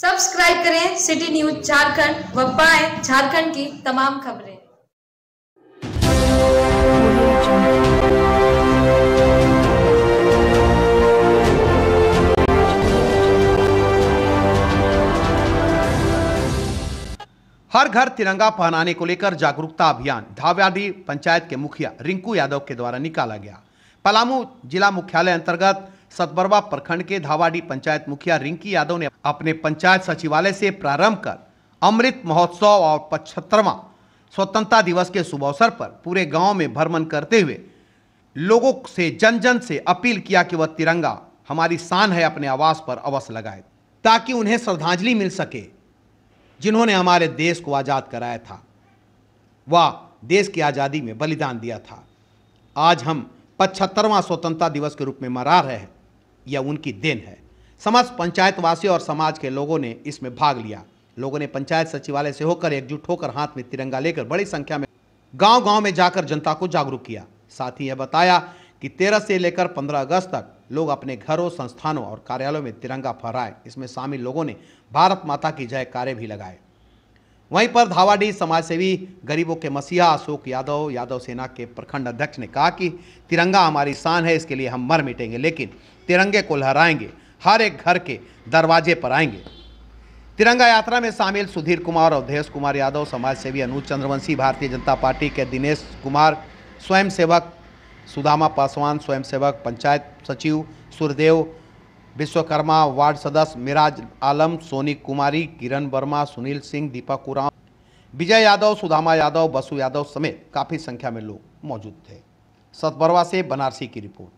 subscribe करें city news Jharkhand व पाए झारखंड की तमाम खबरें हर घर तिरंगा पहनाने को लेकर जागरूकता अभियान धाव्याडी पंचायत के मुखिया रिंकू यादव के द्वारा निकाला गया पलामू जिला मुख्यालय अंतर्गत सतबरवा प्रखंड के धावाडी पंचायत मुखिया रिंकी यादव ने अपने पंचायत सचिवालय से प्रारंभ कर अमृत महोत्सव और पचहत्तरवा स्वतंत्रता दिवस के शुभ अवसर पर पूरे गांव में भ्रमण करते हुए लोगों से जन जन से अपील किया कि वह तिरंगा हमारी शान है अपने आवास पर अवश्य लगाए ताकि उन्हें श्रद्धांजलि मिल सके जिन्होंने हमारे देश को आज़ाद कराया था वह देश की आज़ादी में बलिदान दिया था आज हम पचहत्तरवां स्वतंत्रता दिवस के रूप में मना रहे हैं यह उनकी देन है समस्त पंचायतवासियों और समाज के लोगों ने इसमें भाग लिया लोगों ने पंचायत सचिवालय से होकर एकजुट होकर हाथ में तिरंगा लेकर बड़ी संख्या में गांव गांव में जाकर जनता को जागरूक किया साथ ही यह बताया कि 13 से लेकर 15 अगस्त तक लोग अपने घरों संस्थानों और कार्यालयों में तिरंगा फहराए इसमें शामिल लोगों ने भारत माता की जय कार्य भी लगाए वहीं पर धावाडीह समाजसेवी गरीबों के मसीहा अशोक यादव यादव सेना के प्रखंड अध्यक्ष ने कहा कि तिरंगा हमारी शान है इसके लिए हम मर मिटेंगे लेकिन तिरंगे को लहराएंगे हर एक घर के दरवाजे पर आएंगे तिरंगा यात्रा में शामिल सुधीर कुमार अवधेश कुमार यादव समाजसेवी अनुज चंद्रवंशी भारतीय जनता पार्टी के दिनेश कुमार स्वयंसेवक सुदामा पासवान स्वयंसेवक पंचायत सचिव सुरदेव विश्वकर्मा वार्ड सदस्य मिराज आलम सोनी कुमारी किरण वर्मा सुनील सिंह दीपक उराव विजय यादव सुदामा यादव बसु यादव समेत काफ़ी संख्या में लोग मौजूद थे सतबरवा से बनारसी की रिपोर्ट